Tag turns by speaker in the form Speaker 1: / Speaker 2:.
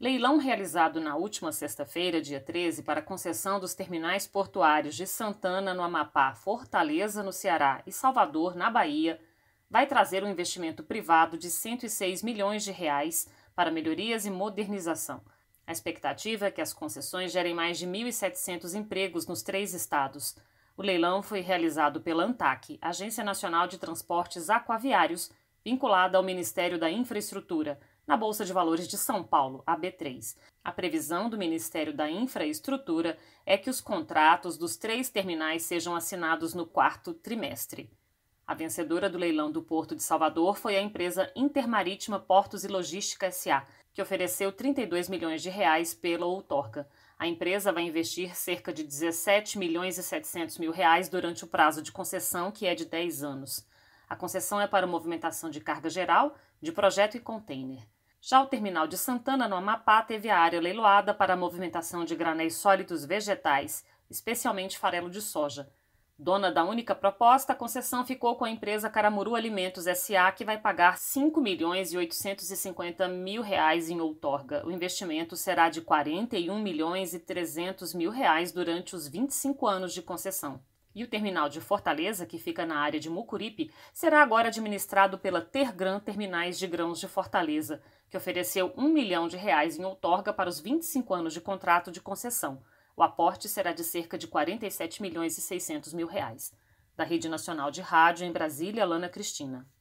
Speaker 1: Leilão realizado na última sexta-feira, dia 13, para concessão dos terminais portuários de Santana, no Amapá, Fortaleza, no Ceará e Salvador, na Bahia, vai trazer um investimento privado de 106 milhões de reais para melhorias e modernização. A expectativa é que as concessões gerem mais de 1.700 empregos nos três estados. O leilão foi realizado pela ANTAC, Agência Nacional de Transportes Aquaviários, vinculada ao Ministério da Infraestrutura na Bolsa de Valores de São Paulo, a B3. A previsão do Ministério da Infraestrutura é que os contratos dos três terminais sejam assinados no quarto trimestre. A vencedora do leilão do Porto de Salvador foi a empresa Intermarítima Portos e Logística SA, que ofereceu 32 milhões de reais pela outorga. A empresa vai investir cerca de 17 milhões e 700 mil reais durante o prazo de concessão, que é de 10 anos. A concessão é para movimentação de carga geral, de projeto e container. Já o terminal de Santana, no Amapá, teve a área leiloada para a movimentação de granéis sólidos vegetais, especialmente farelo de soja. Dona da única proposta, a concessão ficou com a empresa Caramuru Alimentos SA, que vai pagar 5 milhões e 850 mil reais em outorga. O investimento será de 41 milhões e 300 mil reais durante os 25 anos de concessão. E o terminal de Fortaleza, que fica na área de Mucuripe, será agora administrado pela Tergran Terminais de Grãos de Fortaleza, que ofereceu um milhão de reais em outorga para os 25 anos de contrato de concessão. O aporte será de cerca de 47 milhões e 600 mil reais. Da Rede Nacional de Rádio, em Brasília, Lana Cristina.